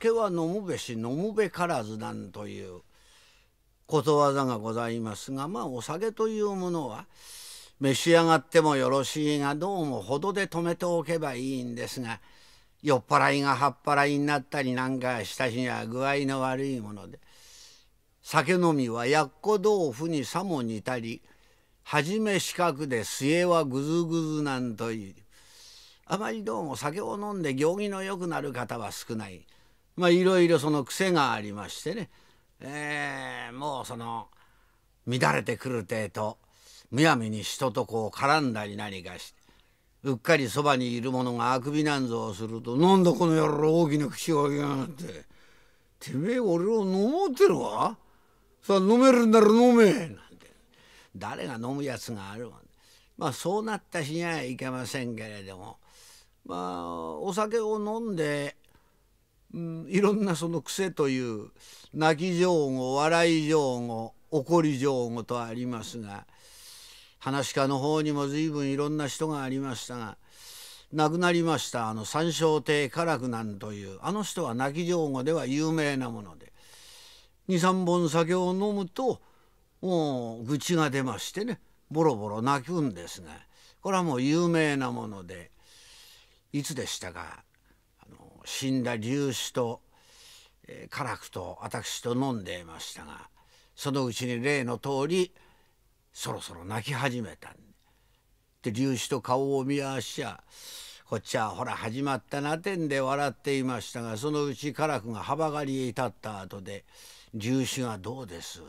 酒は飲むべし飲むべからず」なんということわざがございますがまあお酒というものは召し上がってもよろしいがどうもほどで止めておけばいいんですが酔っ払いがはっ払いになったりなんかしたしには具合の悪いもので酒飲みはやっこ豆腐にさも似たりはじめ四角で末はぐずぐずなんというあまりどうも酒を飲んで行儀の良くなる方は少ない。まあいろいろその癖がありましてね、えー、もうその乱れてくるてとむやみに人とこう絡んだり何かしてうっかりそばにいる者があくびなんぞをすると「なんだこの野郎大きな口を開けやがって」。てめえ俺を飲もうてるわさあ飲めるんなら飲め」なんて誰が飲むやつがあるわまあそうなったしにはいけませんけれどもまあお酒を飲んでうん、いろんなその癖という泣き上語笑い上語怒り上語とありますが話家の方にも随分いろんな人がありましたが亡くなりましたあの三笑亭家楽なんというあの人は泣き上語では有名なもので23本酒を飲むともう愚痴が出ましてねボロボロ泣くんですがこれはもう有名なものでいつでしたか死んだ粒子と、えー、辛くと私と飲んでいましたがそのうちに例の通りそろそろ泣き始めたんで粒子と顔を見合わしちゃこっちはほら始まったなてんで笑っていましたがそのうち辛くが幅刈りへ至った後で粒子が「どうです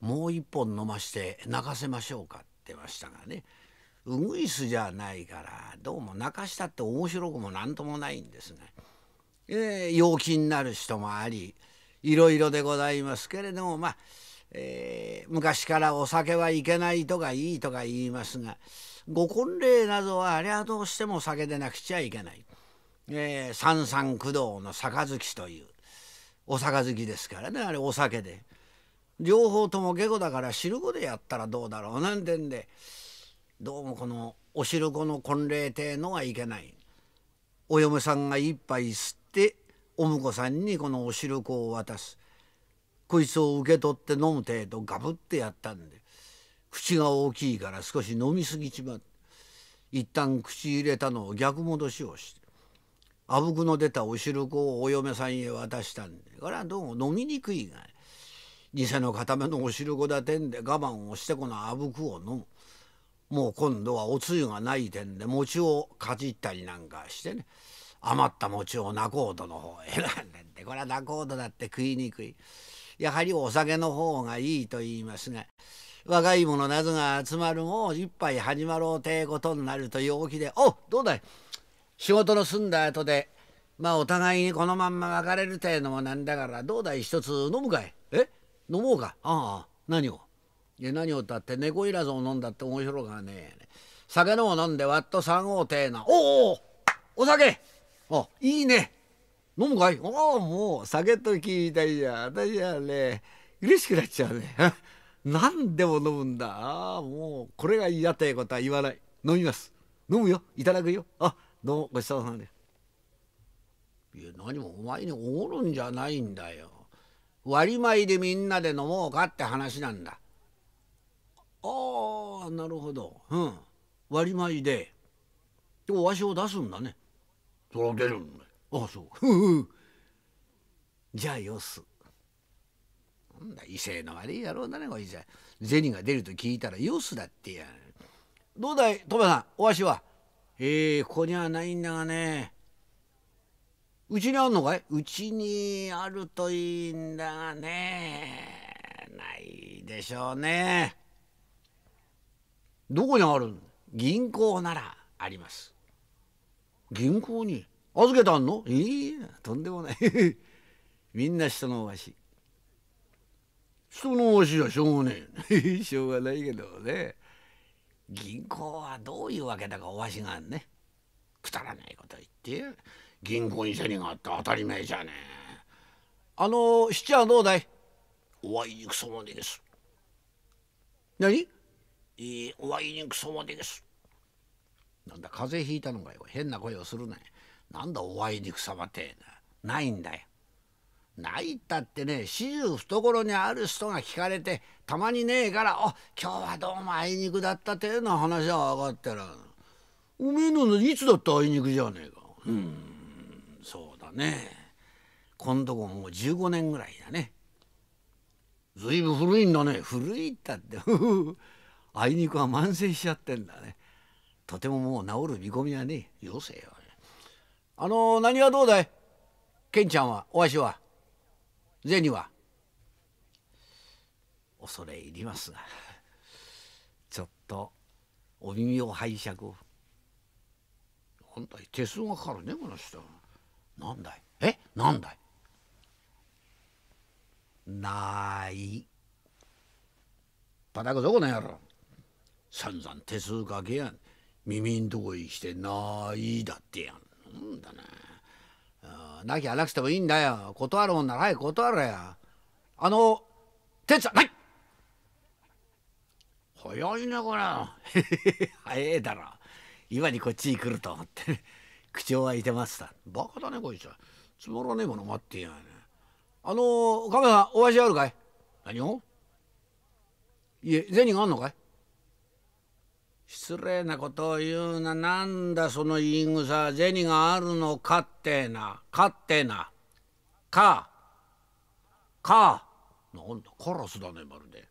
もう一本飲まして泣かせましょうか」ってましたがねウグイスじゃないからどうも泣かしたって面白くも何ともないんですね。えー、陽気になる人もありいろいろでございますけれどもまあ、えー、昔からお酒はいけないとかいいとか言いますがご婚礼などはあれはどうしても酒でなくちゃいけない。えー、三三九道の杯というお杯ですからねあれお酒で両方とも下戸だから汁粉でやったらどうだろうなんてんでどうもこのお汁粉の婚礼亭のはいけないお嫁さんが一杯吸ってお婿さんにこのお汁粉を渡すこいつを受け取って飲む程度ガブってやったんで口が大きいから少し飲み過ぎちまって一旦口入れたのを逆戻しをしてあぶくの出たお汁粉をお嫁さんへ渡したんでこれはどうも飲みにくいが偽の固めのお汁粉だてんで我慢をしてこのあぶくを飲む。もう今度はおつゆがない点で餅をかじったりなんかしてね余った餅を仲人の方へ選んでってこれは仲人だって食いにくいやはりお酒の方がいいと言いますが若い者などが集まるも一杯始まろうてえことになると陽気で「おどうだい仕事の済んだ後でまあお互いにこのまんま別れるてえのもなんだからどうだい一つ飲むかいえ飲もうかああ何をで何を歌って猫いらずを飲んだって面白がねえね酒のを飲んでわっと三号艇なおおお酒あいいね飲むかいああもう酒と聞いたいや私はね嬉しくなっちゃうね 何でも飲むんだああもうこれが嫌ってえことは言わない飲みます飲むよいただくよあどうもごちそうさまでいや何もお前におごるんじゃないんだよ割り前でみんなで飲もうかって話なんだああなるほど、うん、割り増ででもわしを出すんだねそら出るんだあそうじゃあよすなんだ異性の悪い野郎だねこいつ銭が出ると聞いたらよすだってやどうだいトメさんおわしはええー、ここにはないんだがねうちにあるのかいうちにあるといいんだがねないでしょうね。どこにあるん銀行ならあります銀行に預けたんのいいとんでもない みんな人のおし人のおじはしょうがねえ しょうがないけどね銀行はどういうわけだかおしがねくだらないこと言って銀行に銭があって当たり前じゃねえあの七はどうだいお会いにくそもです何えー、お会いにくそまでです。なんだ、風邪ひいたのかよ。変な声をするな、ね、なんだ、お会いにくさまってな。ないんだよ。ないったってね、始終懐にある人が聞かれて、たまにねえから、お今日はどうもあいにくだったっての話は分かってる。おめえのいつだってあいにくじゃねえか。うん、そうだね。今度とこもう15年ぐらいだね。ずいぶん古いんだね。古いったって。あいにくは慢性しちゃってんだねとてももう治る見込みはねよせよあの何はどうだいケンちゃんはおわしは銭は恐れ入りますがちょっとお耳を拝借なんだい手数がかかるねこの人なんだいえなんだいないタコどこの野郎散々手数かけやん耳んとこいしてないだってやんなんだななきゃなくてもいいんだよ断るもんならはい断れやあの哲さんない早いなこれ 早えだろ今にこっちに来ると思って、ね、口調はいてましたバカだねこいつはつまらねえもの待ってやんあのー、カメさんお味あるかい何をいえ銭があんのかい失礼なことを言うななんだその言い草銭があるのかってなかってなかかなんだカラスだねまるで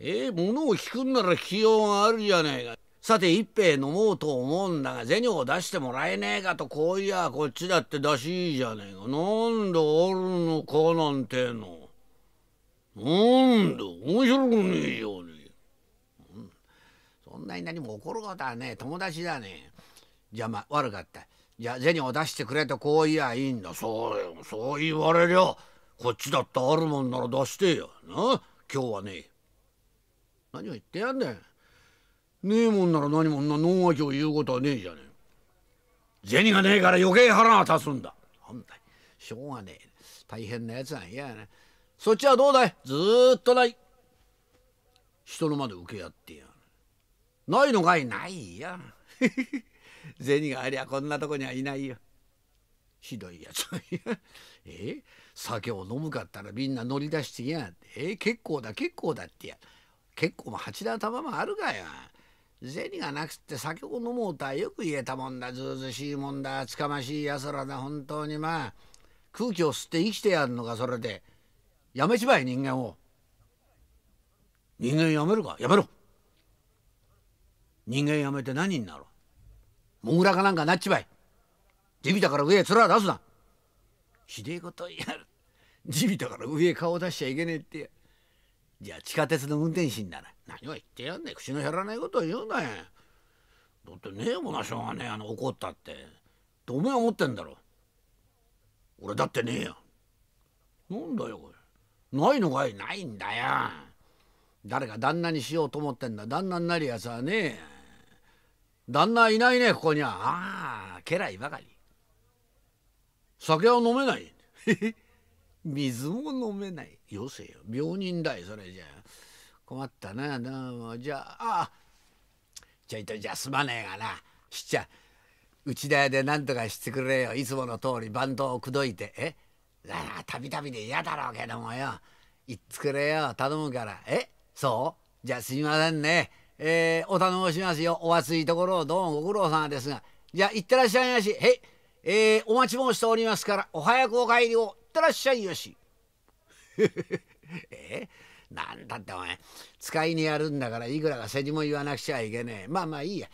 えー、物を聞くんなら気温があるじゃねえかさて一杯飲もうと思うんだが銭を出してもらえねえかとこういやこっちだって出しいいじゃねえかなんであるのかなんてのなんだ面白くねえよねなに何も怒ることはね友達だねじゃあまあ悪かったじゃあ銭を出してくれとこう言やいいんだそうよそう言われりゃこっちだってあるもんなら出してよな今日はね何を言ってやんねよねえもんなら何もんな脳がを言うことはねえじゃねえ銭がねえから余計腹が立つんだあんた。しょうがねえ大変なやつは嫌やなそっちはどうだいずっとない人のまで受け合ってやないのかいないよ 銭がありゃこんなとこにはいないよひどいやつ え酒を飲むかったらみんな乗り出してきやがってえ結構だ結構だってや結構も八段玉もあるかよ銭がなくって酒を飲もうとはよく言えたもんだずうずしいもんだつかましいやつらだ本当にまあ空気を吸って生きてやるのかそれでやめちまえ人間を人間やめるかやめろ人間やめて何になうモグラかなんかなっちまい地びたから上へ面出すなひでえことやる地びたから上へ顔出しちゃいけねえってじゃあ地下鉄の運転士になら何を言ってやんねえ口の減らないことを言うなよだってねえもなしょうがねえあの怒ったってってお思ってんだろ俺だってねえよなんだよこれないのかいないんだよ誰が旦那にしようと思ってんだ旦那になるやつはねえ旦那いないねここにはああ家来ばかり酒は飲めない 水も飲めないよせよ病人だいそれじゃ困ったなじゃああちょいとじゃあすまねえがなしっちゃ内田屋で何とかしてくれよいつもの通り番頭を口説いてえたびたびで嫌だろうけどもよ言ってくれよ頼むからえそうじゃあすいませんねえー、お頼もしますよ。お暑いところをどうもご苦労様ですが。じゃあ、行ってらっしゃいまし。へい。えー、お待ち申しておりますから、お早くお帰りを。行ってらっしゃいよし。えー、なんだってお前、使いにやるんだから、いくらか世辞も言わなくちゃいけねえ。まあまあいいや。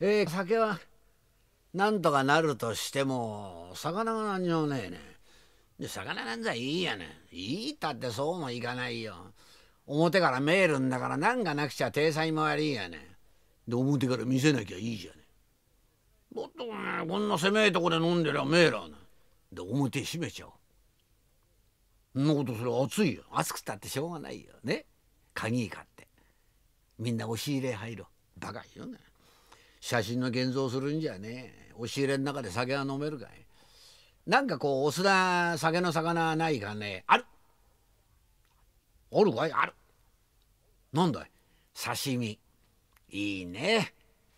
えー、酒は、なんとかなるとしても、魚が何にもねえね。魚なんざいいやね。いいったってそうもいかないよ。表からメールんだから何がなくちゃ体裁も悪いやねで表から見せなきゃいいじゃねもっとこんな狭いとこで飲んでりゃメールなで表閉めちゃおうそんなことそれ暑いよ暑くたってしょうがないよね鍵買ってみんな押し入れ入ろうバカよね写真の現像するんじゃね押し入れの中で酒は飲めるかいなんかこうお酢だ酒の魚ないかねあるあるかいあるなんだい刺身。いいね。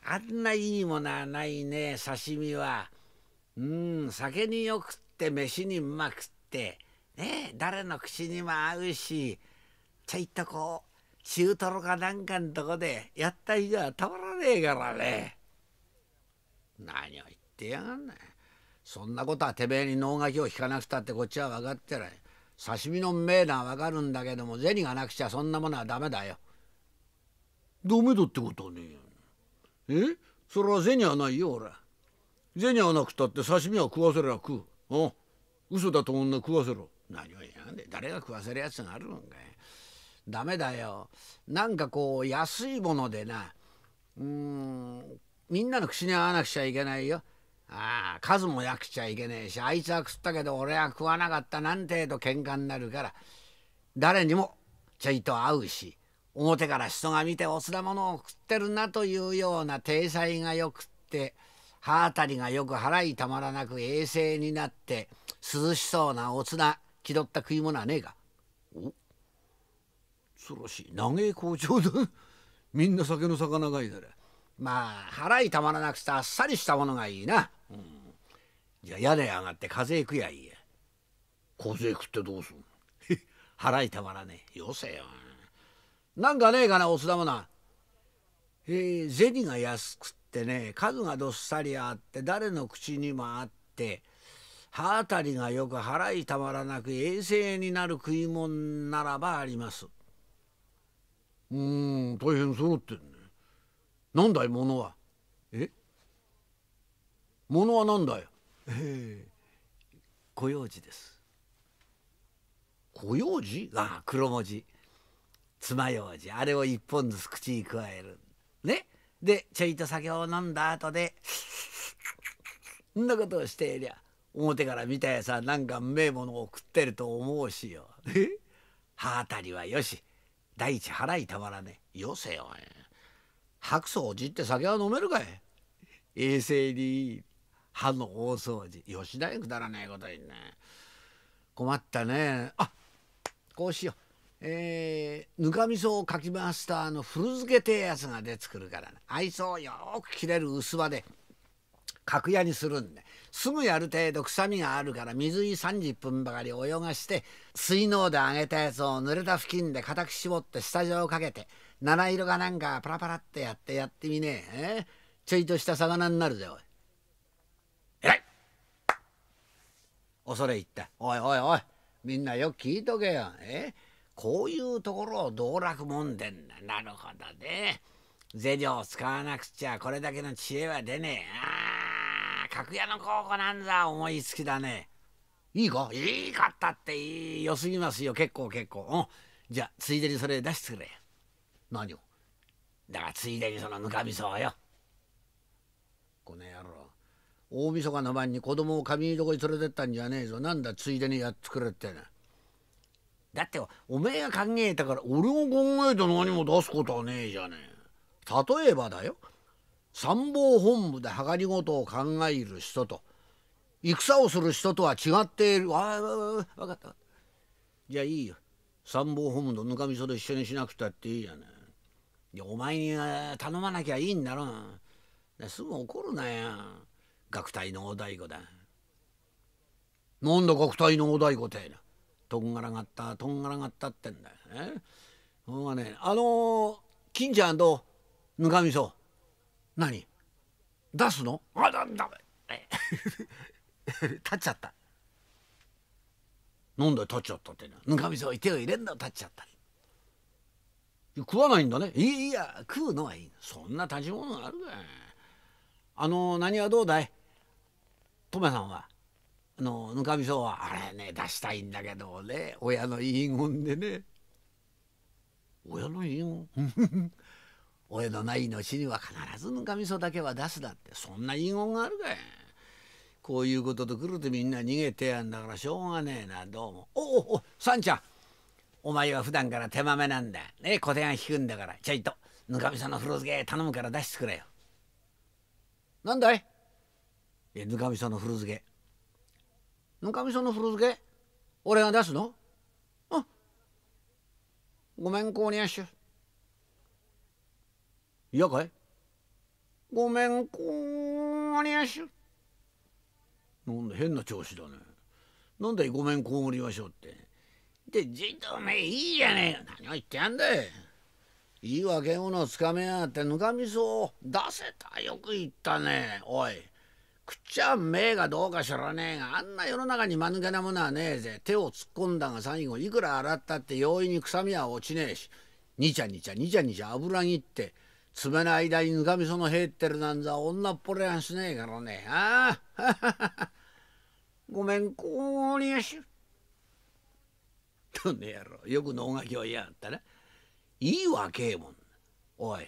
あんないいものはないね、刺身は。うん、酒によくって、飯にうまくって、ね誰の口にも合うし、ちょいとこう、中トロかなんかんとこでやった以上はたまらねえからね。何を言ってやがんな、ね、い。そんなことはてめえに脳書きを引かなくたってこっちは分かってない。刺身の名なわかるんだけども銭がなくちゃそんなものはダメだよ。ダメだってことはねええそれは銭はないよ俺。銭はなくたって刺身は食わせりゃ食う。ああ嘘だと女食わせろ。何を言わんで誰が食わせるやつがあるのかい。ダメだよ。なんかこう安いものでな。うんみんなの口に合わなくちゃいけないよ。ああ数も焼くちゃいけねえしあいつは食ったけど俺は食わなかったなんてえと喧嘩になるから誰にもちょいと会うし表から人が見ておつらものを食ってるなというような体裁がよくって歯当たりがよく腹いたまらなく衛生になって涼しそうなお綱気取った食い物はねえかお恐ろしい長え工場だみんな酒の魚がいだら。まあ腹いたまらなくしてあっさりしたものがいいな、うん、じゃあ屋根上がって風邪食やいいや風邪くってどうすん腹 いたまらねえよせよなんかねえかなお酢だもなえ銭が安くってね数がどっさりあって誰の口にもあって歯あたりがよく腹いたまらなく衛生になる食い物ならばありますうーん大変そうってんなんだい物は。え物はなんだよ。ええー、小用事です。小用事ああ黒文字。爪うじ、あれを一本ずつ口に加える。ねでちょいと酒を飲んだ後でそんなことをしていりゃ表から見たやさなんかうめえものを食ってると思うしよ。歯当たりはよし大地払いたまらねえよせよ。白掃除って酒は飲めるかい衛生に歯の大掃除吉田へくだらねえこと言うね困ったねあこうしようえー、ぬかみそをかき回すとあの古漬けてやつが出てくるからね愛想をよく切れる薄葉で角屋にするんですぐやる程度臭みがあるから水に30分ばかり泳がして水ので揚げたやつを濡れた布巾で固く絞って下地をかけて七色がなんかパラパラってやってやってみねええちょいとした魚になるぜおい偉い恐れ入ったおいおいおいみんなよく聞いとけよえこういうところを道楽もんでんだなるほどね銭料を使わなくちゃこれだけの知恵は出ねえあ格屋の高校なんざ思いつきだねいいかいいかったっていいよすぎますよ結構結構うんじゃあついでにそれ出してくれよ何をだからついでにそのぬかみそをよこの野郎大晦日の晩に子供を上床に連れてったんじゃねえぞなんだついでにやってくれってなだっておめえが考えたから俺が考えて何も出すことはねえじゃねえ例えばだよ参謀本部で計り事を考える人と戦をする人とは違っているああ分かったじゃあいいよ参謀本部のぬかみそと一緒にしなくたっていいやねでお前に頼まなきゃいいんだろすぐ怒るなや学隊のお太鼓だなんだ学隊のお太鼓ってなとんがらがったとんがらがったってんだよ、ね、ほがねあのー、金ちゃんとぬかみそ何出すのあだだめ立っちゃったなんだ立っちゃったってなぬかみそい手を入れんの立っちゃった食わないんだねいや食うのはいいそんな立ち物あるかあの何はどうだいトメさんはあのぬかみそはあれね出したいんだけどね親の遺言でね親の遺言 親のない命には必ずぬかみそだけは出すだってそんな遺言があるかいこういうことと来るとみんな逃げてやんだからしょうがねえなどうもおおおさんちゃんお前は普段から手豆なんだ。ね、小手が引くんだから、ちょいと、ぬかみさんの風呂漬け頼むから出してくれよ。なんだいいや、ぬかみさんの古漬け。ぬかみさんの古漬け俺が出すのあごめん、こうにゃしゅ。いやかいごめん、こうにゃしゅ。なんだ、変な調子だね。なんだい、ごめん、こうにゃしょって。って人道めいいじゃねえよ何を言ってやんだいいわけも物をつかめやがってぬかみそを出せたよく言ったねおい食っちゃめえがどうか知らねえがあんな世の中に間抜けなものはねえぜ手を突っ込んだが最後いくら洗ったって容易に臭みは落ちねえしにちゃにちゃにちゃにちゃ油切って爪の間にぬかみそのへってるなんざ女っぽれやんしねえからねああ ごめんこーりやしゅ。とんねやろよく能書きは嫌やったな。いいわけえもん。おい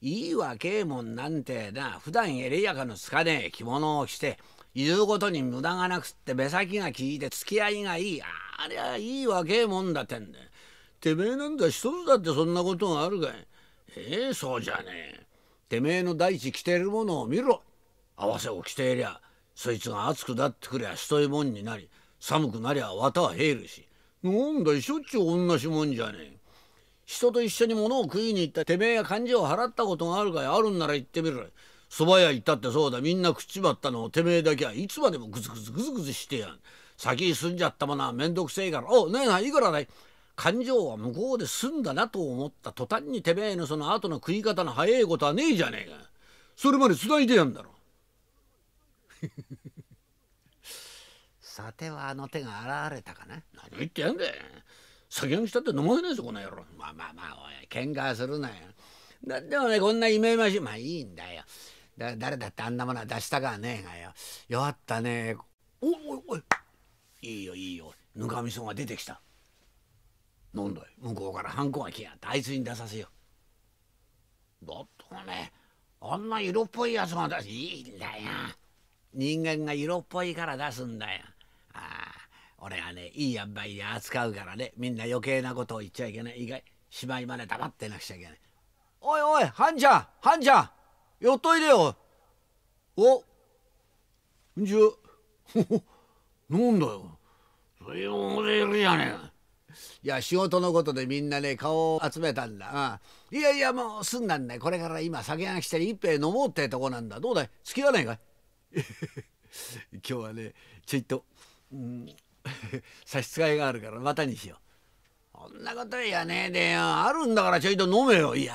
いいわけえもんなんてな普段エレやかのつかねえ着物を着て言うことに無駄がなくって目先が利いて付き合いがいいありゃいいわけえもんだってんだ、ね、てめえなんだ一つだってそんなことがあるかいええそうじゃねえてめえの大地着てるものを見ろ合わせを着ていりゃそいつが熱くなってくりゃひといもんになり寒くなりゃ綿はえるしなんだいしょっちゅう同じもんじゃねえ人と一緒に物を食いに行ったてめえや勘定を払ったことがあるかいあるんなら言ってみろ蕎麦屋行ったってそうだみんな食っちまったのをてめえだけはいつまでもグズグズグズグズしてやん先に済んじゃったものは面倒くせえからおねえないくらだい勘定は向こうで済んだなと思った途端にてめえのその後の食い方の早えことはねえじゃねえかそれまでつないでやんだろさてはあの手が現れたかな何言ってやんけ酒飲したって飲ませないぞこの野郎まあまあまあおい喧嘩するなよだっもねこんないめましいまあいいんだよだ誰だってあんなものは出したかねえがよ弱ったねおいおいおいいいよいいよぬかみそが出てきた飲んだい向こうからハンコが来やってあいつに出させよだってねあんな色っぽいやつが出すいいんだよ人間が色っぽいから出すんだよ俺はねいい塩梅で扱うからねみんな余計なことを言っちゃいけない意外しまいまで黙ってなくちゃいけないおいおいハンちゃんハンちゃん寄っといでよおんじゅ なんだよ随分俺いるじゃねえいや仕事のことでみんなね顔を集めたんだいやいやもうすんなんだこれから今酒が来て一杯飲もうってとこなんだどうだい付き合わないかい 今日はねちょいとうん、差し支えがあるからまたにしよう。そんなことやねえでよ。あるんだからちょいと飲めよ。いや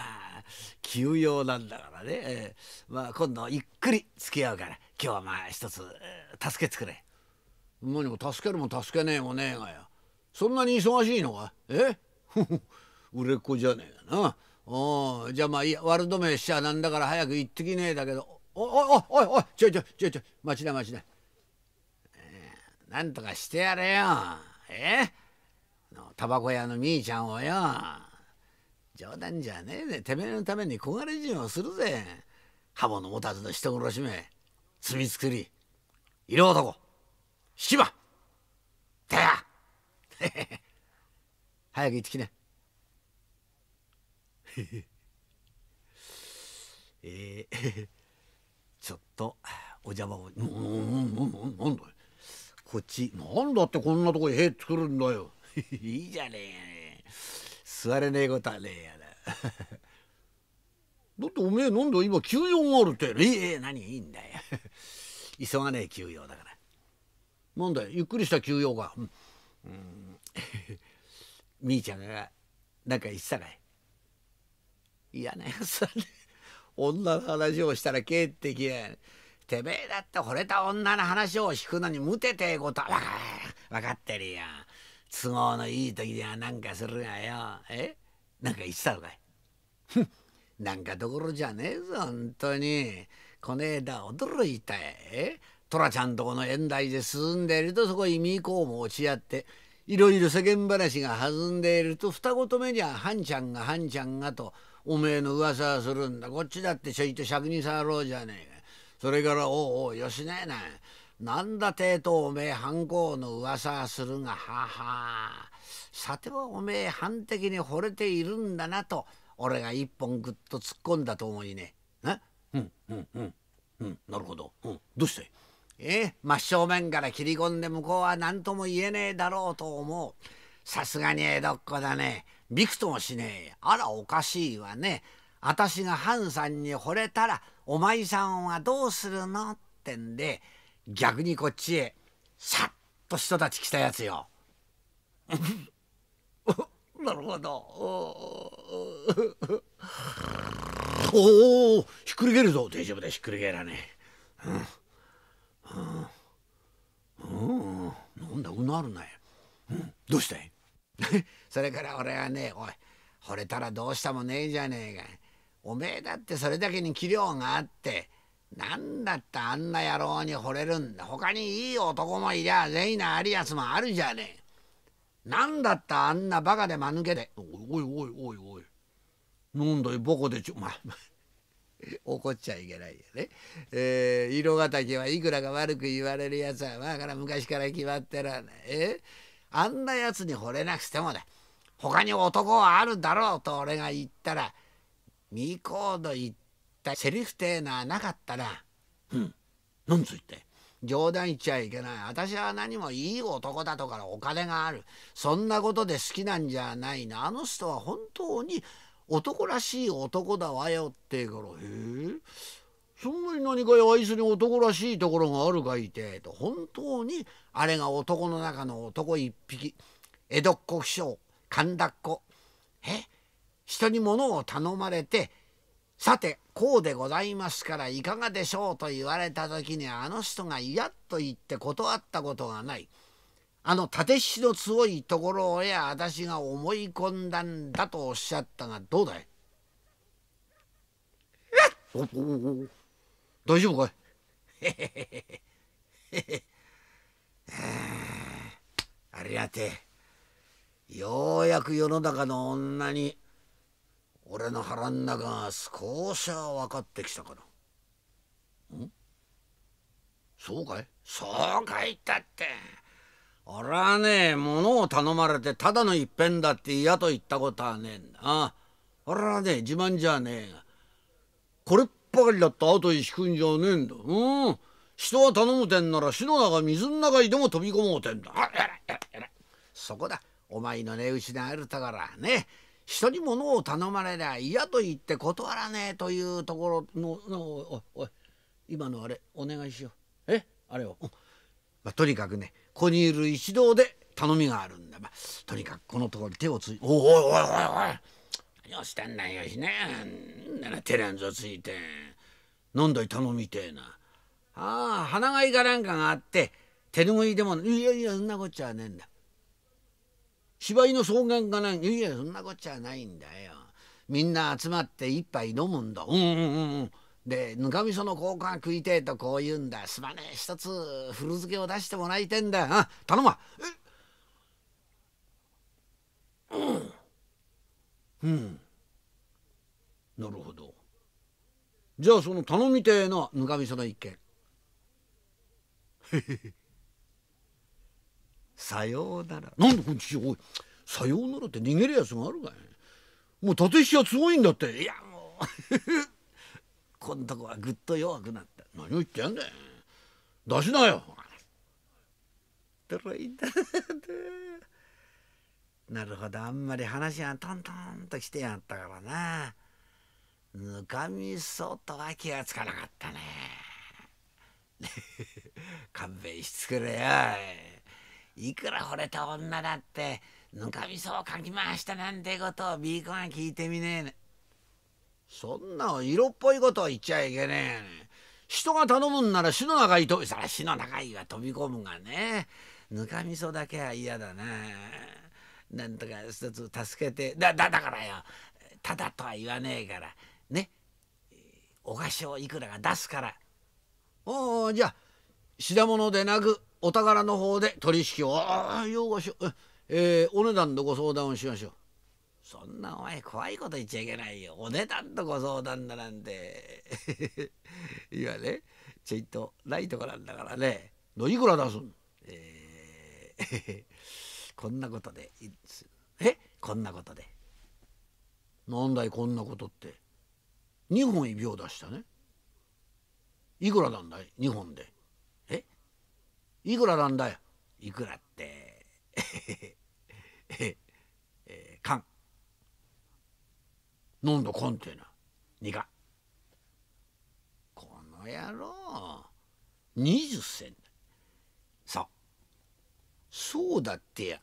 急用なんだからね。えー、まあ今度ゆっくり付き合うから今日はまあ一つ、えー、助けてくれ。何も助けるも助けねえもねえがよ。そんなに忙しいのかえ 売れっ子じゃねえかな。おじゃあまあいや悪止めしちゃなんだから早く行ってきねえだけど。おおおおいおいちょいちょいちょいちょい待ちな待ちな。なんとかしてやれよ。えタバコ屋のみーちゃんをよ。冗談じゃねえぜ。てめえのために小がれ人をするぜ。刃物持たずの人殺しめ。罪作り。色男。引き場。てや。早く行ってきな。えー、ちょっとお邪魔を。うんうんうんうんうん。こっちなんだってこんなとこに塀作るんだよ いいじゃねえやね座れねえことはねえやな だっておめえ飲んだ今休養があるって、ええ何いいんだよ 急がねえ休養だからなんだよゆっくりした休養がうんうんみーちゃんが何か言ってたかい嫌なやつだね女の話をしたら帰ってきやてめえだって惚れた女の話を聞くのにむててえことは分かってるよ。都合のいい時にはなんかするがよ。えなんか言ってたのかい なんかどころじゃねえぞ、本当に。こねえだ、驚いたえ。トラちゃんとこの縁台で進んでいると、そこ意味こうも落ち合って、いろいろ世間話が弾んでいると、二言目には、はんちゃんがはんちゃんがと、おめえの噂はするんだ。こっちだってちょいと尺に触ろうじゃねえか。それから「おうおうよしねえななんだてえとおめえ反抗の噂するがははさてはおめえ反的に惚れているんだな」と俺が一本ぐっと突っ込んだと思いね。なうんうんうんうんなるほど、うん、どうしてええ、真正面から切り込んで向こうは何とも言えねえだろうと思う。さすがに江戸っ子だね。びくともしねえ。あらおかしいわね。私がハンさんに惚れたらお前さんはどうするの?」ってんで逆にこっちへさっと人たち来たやつよ。なるほど。おおひっくり返るぞ大丈夫だひっくり返らねえ。うん、うん、なんだうなるなよ、うん、どうしたい それから俺はねおい惚れたらどうしたもねえじゃねえかおめえだってそれだけに器量があって何だってあんな野郎に惚れるんだ他にいい男もいりゃ善意のあるやつもあるじゃねえ何だってあんなバカで間抜けでおいおいおいおいおなんだいバカでちょまあ 怒っちゃいけないよね、えー、色敵はいくらか悪く言われるやつはまあから昔から決まってらねえあんなやつに惚れなくてもだ他に男はあるだろうと俺が言ったらミコード言ったセリフてえナなかったらうん何つ言って冗談言っちゃいけない私は何もいい男だとかお金があるそんなことで好きなんじゃないなあの人は本当に男らしい男だわよって言うから「へえそんなに何かあいつに男らしいところがあるかいて」と本当にあれが男の中の男一匹江戸っ子不詳神田っ子え人に物を頼まれて「さてこうでございますからいかがでしょう」と言われた時にあの人が嫌と言って断ったことがないあの立しの強いところへ私が思い込んだんだとおっしゃったがどうだいえ大丈夫かいありがてようやく世の中の女に俺の腹ん中が少しは分かってきたかなんそうかいそうかいったって俺はね物を頼まれてただの一遍だって嫌と言ったことはねえんだあ俺はね自慢じゃねえがこれっぽかりだった後引くんじゃねえんだうん人は頼むてんなら火の中水の中にでも飛び込もうてんだそこだお前の値打ちであるたからね人に物を頼まれりゃ嫌と言って断らねえというところののおい今のあれお願いしようえあれを、まあ、とにかくねここにいる一同で頼みがあるんだ、まあ、とにかくこのところに手をついおいおいおいおいおい何をしてんだよしねならテレンズついて飲んだい頼みてえなああ鼻がいかなんかがあって手拭いでもいやいやそんなこっちゃねえんだ芝居の草原がないいやそんなこっちゃないんだよみんな集まって一杯飲むんだうんうんうんうんでぬかみその交換食いてえとこう言うんだすまねえ一つ古漬けを出してもらいてんだあ頼むわえうんうんなるほどじゃあその頼みてえなぬかみその一件へへへさようならなんでこっちおいさようならって逃げるやつがあるかいもう立石はすごいんだっていやもう こんとこはぐっと弱くなった何を言ってやんだよ出しなよだろいだなるほどあんまり話がトントンと来てやったからなぬかみそとは気がつかなかったね 勘弁してくれよいくら惚れた女だってぬかみそをかき回したなんてことをビコンが聞いてみねえねそんな色っぽいことを言っちゃいけねえ人が頼むんなら死の中い飛びさら死の中いは飛び込むがねぬかみそだけは嫌だななんとか一つ助けてだだだからよただとは言わねえからねお菓子をいくらか出すからおおじゃあ品物でなくお宝の方で取引をああようしょ、えー、お値段のご相談をしましょう。そんなお前怖いこと言っちゃいけないよ。お値段のご相談だなんて。いやねちょいとないとこなんだからね。のいくら出すん、えー、こんなことでいいすえこんなことで。なんだいこんなことって。2本指を出したね。いくらなんだい2本で。いくらなんだよ。いくらって。ええ、缶。飲んだ缶ってな。二か。この野郎。20銭そう。そうだってや。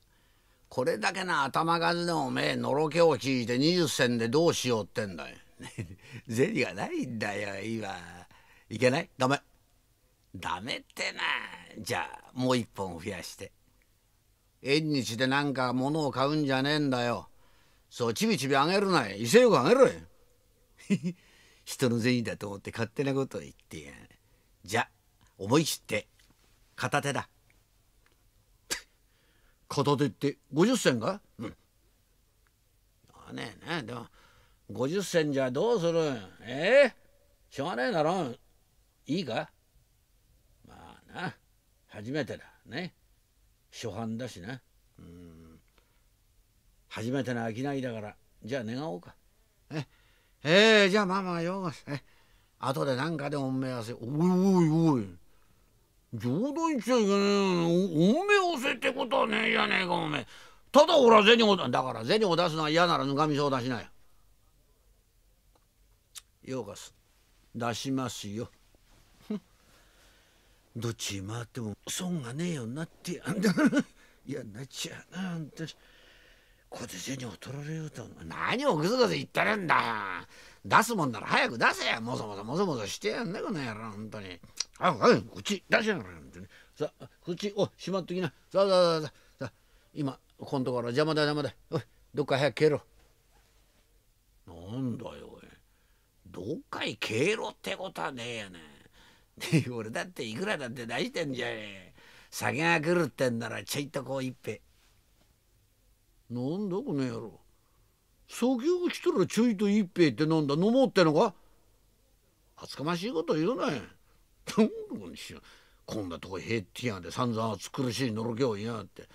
これだけの頭数でおめえのろけを聞いて20銭でどうしようってんだよ。銭がないんだよ今。いけないダメ。ダメってなじゃあもう一本増やして縁日でなんか物を買うんじゃねえんだよそうちびちびあげるなよ威勢よくあげろよ 人の銭だと思って勝手なことを言ってやじゃあ思い切って片手だ 片手って50銭かうんねえねえでも50銭じゃどうするええー、しょうがねえだろいいかな初めてだね初版だしなうん初めての商いだからじゃあ願おうかええー、じゃあまあまあようえ後で何かでおめえわせおいおいおい冗談言っちゃいけねえおおめえわせってことはねえじゃねえかおめえただ俺は銭をだから銭を出すのは嫌ならぬかみそう出しなよ。ようかす出しますよ。どっち回っても損がねえよなってあんだからいやなっちゃうなあんた小手に劣られようと何をぐずぐず言ってるんだよ出すもんなら早く出せよもぞもぞもぞもそしてやんなこの野郎本当にあはいこっち出しやがれ本当にさあこっちおしまっときなさあさあさあさあ今こんところ邪魔だ邪魔だおいどっか早く帰ろなんだよおいどっかへ帰ろってことはねえやね 俺だっていくらだって出してんじゃねえ酒が来るってんならちょいとこう一杯なんだこの野郎酒が来たらちょいと一杯ってなんだ飲もうってのか厚かましいこと言うなよ こんなとこへってやがさん散々暑苦しいのろけを言いやがって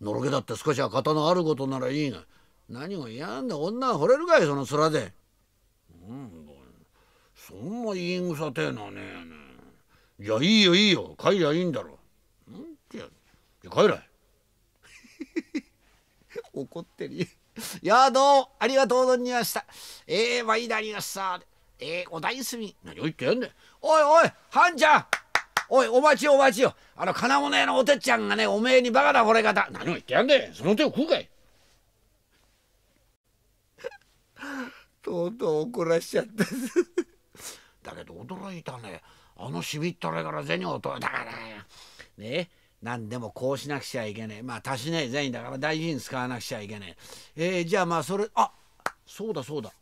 のろけだって少しは刀のあることならいいが何が嫌なんだ女は惚れるかいその面で。うんそんな言い草てえのはねえねいやいいよいいよ帰りゃいいんだろう。んじゃ帰れ。怒ってる。いやどうもありがとう存じました。えー、毎いありがとう。えー、お大すみ。何を言ってやんねん。おいおい、はんちゃん。おい、お待ちよお待ちよ。あの、金物屋のおてっちゃんがね、おめえにバカな惚れ方。何を言ってやんねん。その手を食うかい。とうとう怒らしちゃった。だけど驚いたね。あのしびったれから銭を取るだからね何でもこうしなくちゃいけねえまあ足しねえ銭だから大事に使わなくちゃいけねええー、じゃあまあそれあそうだそうだ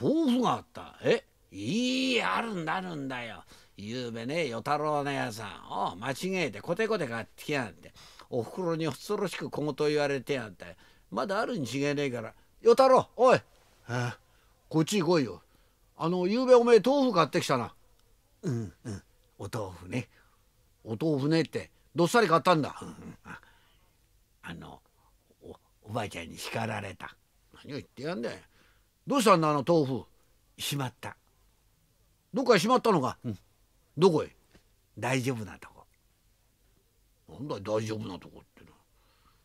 豆腐があったえいいあるんだあるんだよゆうべね与太郎の屋さんを間違えてコテコテ買ってきやがっておふくろに恐ろしく小言言われてやがってまだあるに違えねえから与太郎おい、えこっち来いよあのゆうべおめえ豆腐買ってきたなうんうんお豆腐ねお豆腐ねってどっさり買ったんだ、うんうん、ああのおばあちゃんに叱られた何を言ってやんだよどうしたんだあの豆腐しまったどっかへしまったのか、うん、どこへ大丈夫なとこなんだ大丈夫なとこってな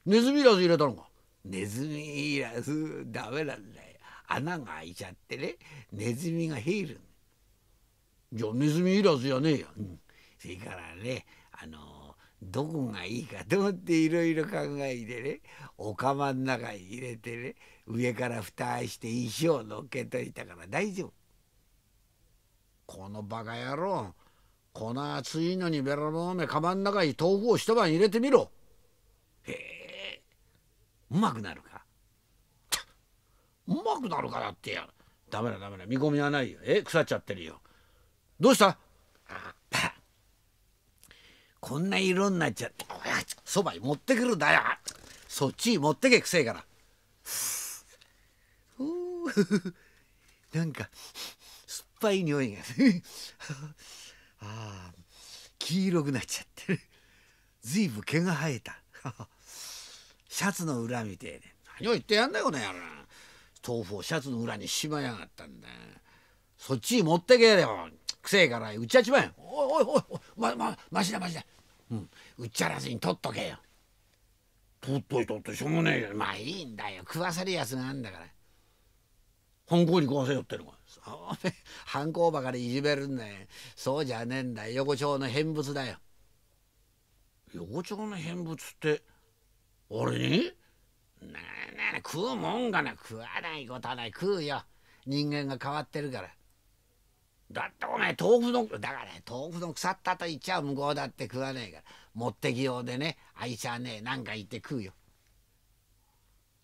ネズミいらず入れたのかネズミいらずダメなんだよ穴が開いちゃってねネズミが入るんだじゃあネズミいらずやねえや、うん、それからねあのどこがいいかと思っていろいろ考えてねお釜の中に入れてね上から蓋して石をのっけといたから大丈夫。このバカ野郎このいのにらぼのめ釜の中に豆腐を一晩入れてみろ。へえうまくなるか。うまくなるかだってや。ダメだダメだ見込みはないよ。え腐っちゃってるよ。どうしたこんな色になっちゃっそばに持ってくるだよそっち持ってけくせえからなんか酸っぱい匂いが あ黄色くなっちゃってるずいぶん毛が生えた シャツの裏みてえで何を言ってやんだよこの野郎豆腐をシャツの裏にしまやがったんだそっち持ってけよくせえから売っちゃっちまえおいおいおいままましだましだ、うん、売っちゃらずに取っとけよ取っといたってしょうがねえよまあいいんだよ食わせるやつなんだから犯行に食わせよってのか犯行ばかりいじめるんだよそうじゃねえんだよ横丁の変物だよ横丁の変物って俺に、ね、なな食うもんがな食わないことはない食うよ人間が変わってるからだってお前豆腐のだから、ね、豆腐の腐ったと言っちゃう向こうだって食わねえから持ってきようでねあいつはね何か言って食うよ。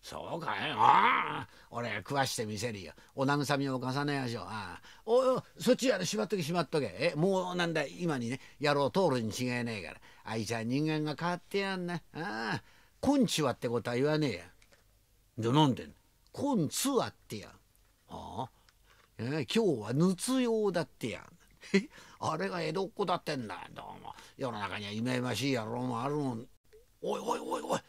そうかいああ俺食わしてみせるよ。お慰みを重ねましょう。ああおおそっちやでしまっとけしまっとけ。えもうなんだ今にね野郎通るに違いねえからあいつは人間が変わってやんな。ああこんちはってことは言わねえや。じゃなんでんつ治はってや。ああえー、今日はぬつようだってやん。あれが江戸っ子だってんだどうも。世の中にはいましい野郎もあるもん。おいおいおいおい。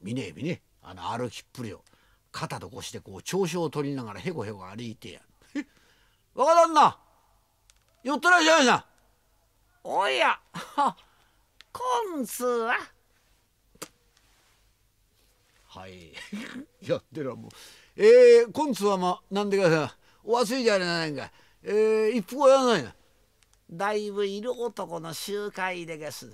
見ねえ見ねえ。あの歩きっぷりを。肩と腰でこう調子を取りながらへこへこ歩いてやん。若旦那寄ってらっしゃいな。おや、こんつは。はい。や ってらもう。えー、今つはまあ、なんでかさ、お忘れじゃありませんか、えー、一服やないな。だいぶ色男の集会でげす。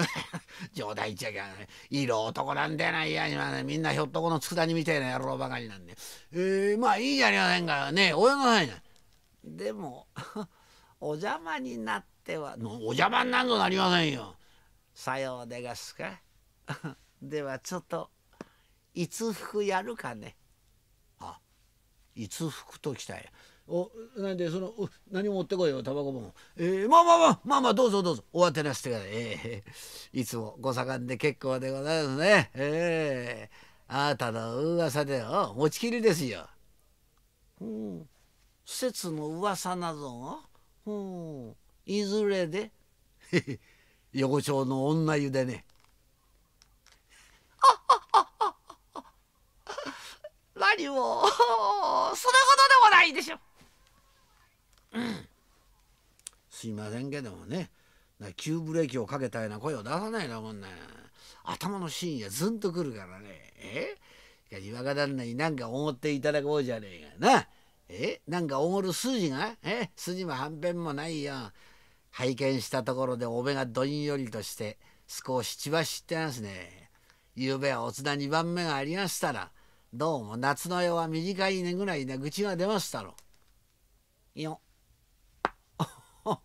冗談言っちゃいけない。色男なんでないや、今ね、みんなひょっとこの佃煮みたいな野郎ばかりなんで。えー、まあいいじゃありませんか。ねおやがないな。でも、お邪魔になっては。お邪魔になんぞなりませんよ。さようでがすか。ではちょっと、いつ服やるかね。いつ服ときたい。おなんでその何持ってこいよタバコも、えー、まあまあまあまあまあどうぞどうぞお当てなしてください、えー、いつもご盛んで結構でございますねえー、あなたの噂では持ちきりですよ、うん、説の噂なぞ、うん、いずれで 横丁の女湯でね何も そんなことでもないでしょうんすいませんけどもね急ブレーキをかけたような声を出さないなこんなん頭のンがずんとくるからねえいや若旦那に何かおごっていただこうじゃねえかなえなんかおごる筋がえ筋もはんぺんもないよ拝見したところでお目がどんよりとして少し血走ってますね。ゆうべはおつだ2番目がありましたらどうも夏の夜は短いねぐらいで愚痴が出ましたろ。よ。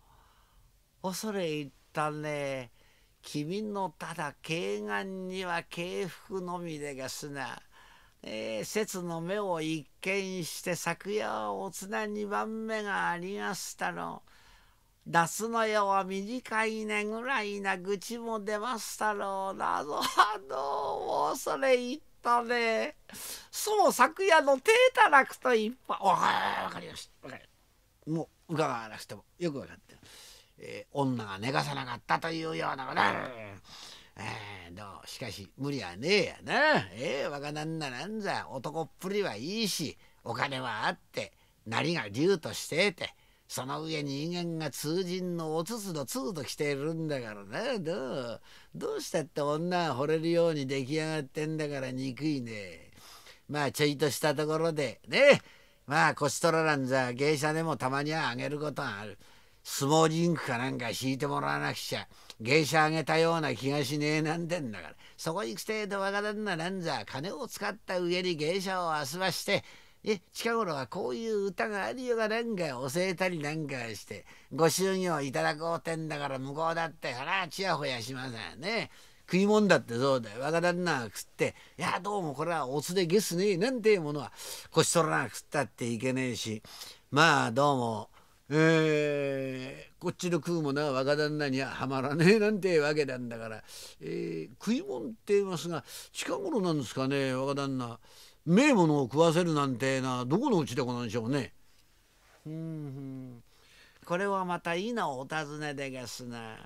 恐れ入ったね。君のただ軽眼には軽服のみでがすな。えー、節の目を一見して昨夜はおつな二番目がありましたろ。夏の夜は短いねぐらいな愚痴も出ましたろうなどどうも恐れ入った。したね。そう、昨夜の手たらくといっぱい。わかりました。わかりもう、伺わなくてもよくわかってる。えー、女が寝かさなかったというようなこと。えー、どうしかし、無理はねえやな。えー、若旦那なんざ、男っぷりはいいし、お金はあって、なりが竜としてて。その上人間が通人のおつつのつうと来てるんだからなどうどうしたって女は惚れるように出来上がってんだから憎いねまあちょいとしたところでねまあ腰取らなんざ芸者でもたまにはあげることがある相撲人ンかなんか引いてもらわなくちゃ芸者あげたような気がしねえなんてんだからそこ行く程度若旦那なんざ金を使った上に芸者をあすばしてえ近頃はこういう歌があるよがなんか教えたりなんかしてご祝儀をいただこうてんだから向こうだってそらちやほやしませんね。食い物だってそうだよ若旦那が食って「いやどうもこれはおつでゲスねえ」なんていうものは腰取らなくったっていけねえしまあどうもえー、こっちの食うものは若旦那にははまらねえなんてわけなんだから、えー、食い物って言いますが近頃なんですかね若旦那名物を食わせるなんてなどこのうちでごなんでしょうね。うんこれはまたいいなお尋ねでげすな。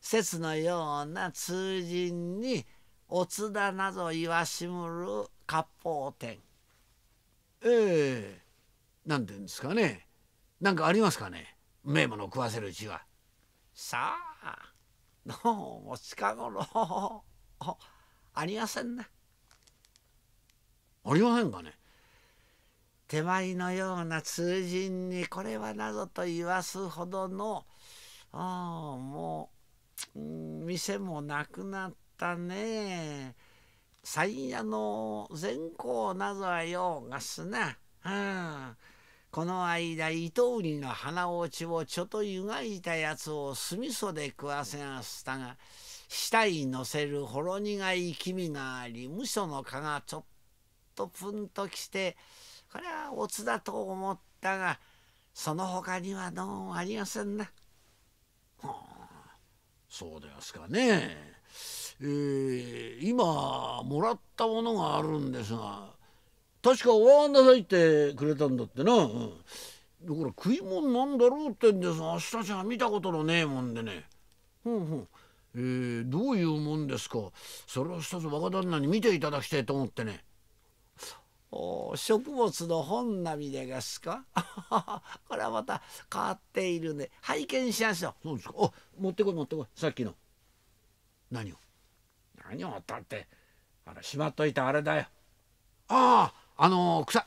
説のような通人にお津田なぞ言わしむる割烹店。ええなんていうんですかね。なんかありますかね。名物を食わせるうちは。さあ、どうも近頃、ありませんな、ね。ありませんかね手前のような通人にこれはなぞと言わすほどのああもう、店もなくなったね山野の善行なぞはようがすな、うん、この間糸売りの花落ちをちょと湯がいたやつを酢みそで食わせがすたが下に乗せるほろ苦い気味があり無所の蚊がちょっととプンときてこれはオツだと思ったがその他にはどうもありませんな。はあ、そうですかね。えー、今もらったものがあるんですが確かお上がんなさいってくれたんだってな。うん、だから食い物なんだろうってんですが日じゃ見たことのねえもんでね。うほうえー、どういうもんですかそれを一つ若旦那に見ていただきたいと思ってね。食物の本並でがすか これはまた変わっているね拝見しやすよそうですかあ持ってこい持ってこいさっきの何を何をだってあらしまっといたあれだよあああのー、草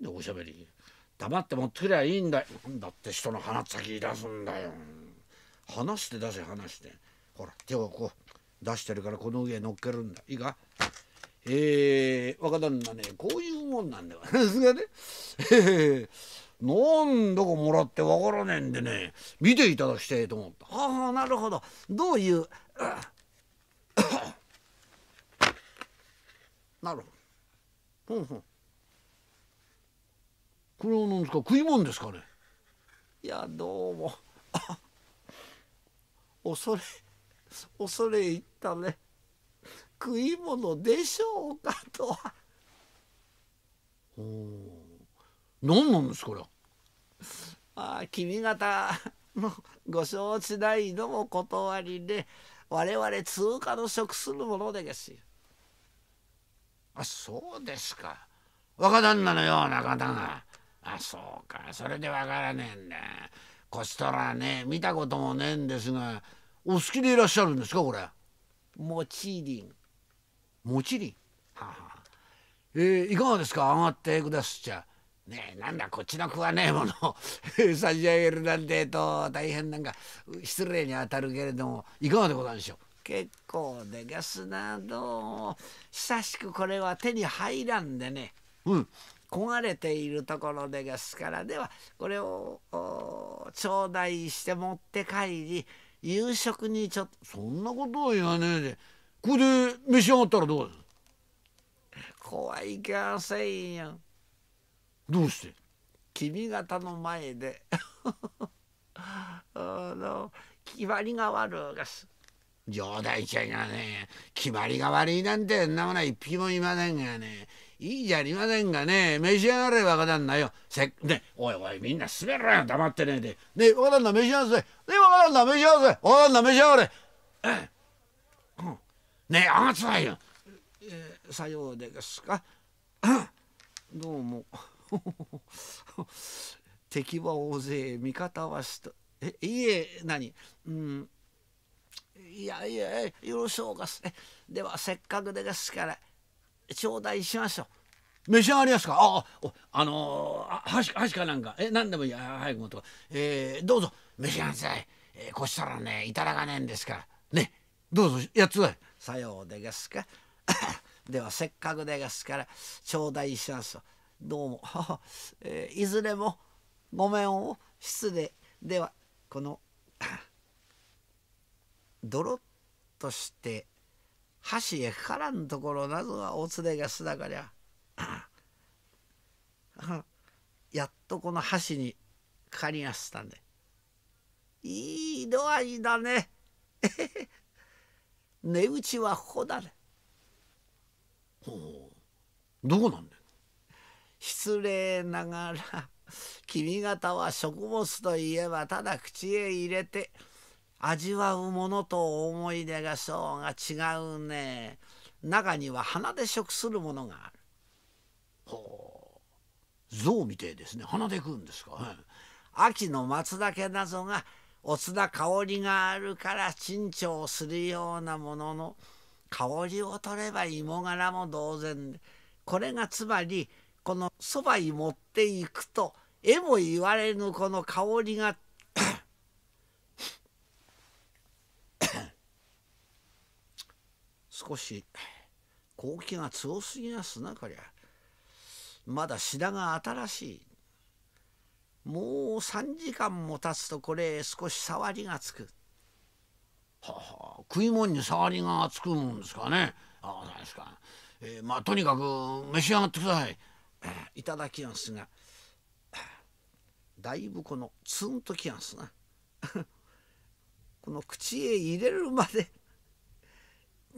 でおしゃべり黙って持ってくりゃいいんだよなんだって人の鼻先出すんだよ話して出せ話してほら手をこう出してるからこの上へ乗っけるんだいいかえー、若旦那ねこういうもんなんだからですがね、何 なんだかもらってわからねえんでね見ていただきたいと思ったはあ、あ、なるほどどういう なるほどんんこれは何ですか食い物ですかねいやどうも恐れ恐れ入ったね食い物でしょうかとは。お何なんですこれああ君方のご承知ないのも断りで我々通貨の食するものでげすあそうですか若旦那のような方があそうかそれでわからねえんだこちとらね見たこともねえんですがお好きでいらっしゃるんですかこれ。もちりん。もちり。はあ、えー、いかがですか上がってくだすっちゃ。ねえなんだこっちの食わねえものを 差し上げるなんてえと大変なんか失礼に当たるけれどもいかがでございましょう結構でガスなど久しくこれは手に入らんでねうん焦がれているところでガスからではこれを頂戴して持って帰り夕食にちょっとそんなことを言わねえで。これで召し上がったらどうです怖いきゃせんやんどうして君方の前で あの決まりが悪いです冗談ちゃいがね決まりが悪いなんてんなものは一匹もいませんがねいいじゃありませんがね召し上がれ若旦那よせねおいおいみんな滑らよ黙ってねえでね若旦那召し上がれね若旦那召し上がれ若旦那召し上がれ、うんねえあがつらいよ、えー、さようでですか どうも 敵は大勢味方はしたえいえ何うんいやいやよろしょうかすねではせっかくでですから頂戴しましょう召し上がりますかあああのー、箸箸かなんかえ何でもいい早く持ってこえー、どうぞ召し上がりなさい、えー、こしたらねいただかねえんですからねどうぞやってだいさようでがすか ではせっかくでがすから頂戴しますどうも えー、いずれもごめんを失礼ではこの ドロッとして箸へかからんところなぞはおつれがすだからやっとこの箸にかかりやすたんでいい度合いだね。値打ちはここだね。ほうどこなんだ失礼ながら君方は食物といえばただ口へ入れて味わうものと思い出がそうが違うね中には鼻で食するものがあるほう象みてえですね鼻で食うんですか、はい、秋の松茸謎がお酢な香りがあるから珍重するようなものの香りを取れば芋柄も同然でこれがつまりこのそばに持っていくとえも言われぬこの香りが 少し好気が強すぎますなこりゃまだ品が新しいもう3時間も経つとこれ少し触りがつく。はあ、食い物に触りがつくんですかね。ああ、なんですか。えー、まあとにかく召し上がってください。いただきますが、だいぶこのツンときますな。この口へ入れるまで、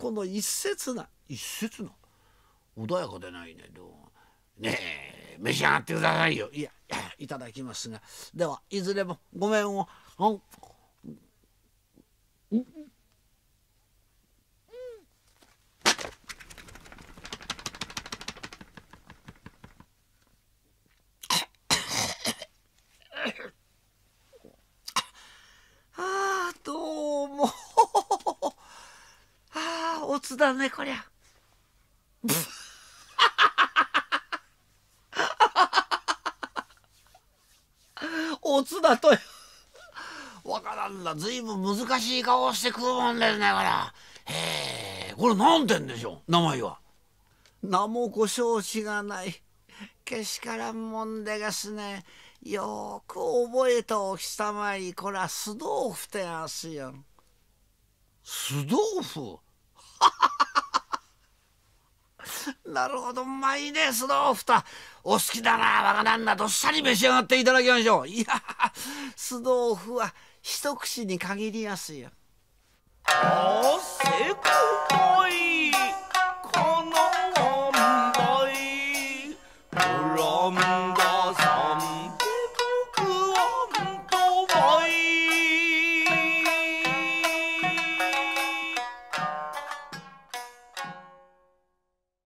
この一節な、一節な、穏やかでないね。どうねえ召し上がってくださいよいや いただきますがではいずれもごめんを うん だねこりゃ。つだとよ。わからんな。ずいぶん難しい顔して食うもんですね、これ。へえ、これ何点でしょう名前は。名も故障しがない。けしからんもんでがすね。よく覚えたお日様に、これは酢豆腐てやすよ。酢豆腐なるほど、うまいね、そのお蓋。お好きだな、わがなんどっさり召し上がっていただきましょう。いや、酢豆腐は一口に限りやすよ。成功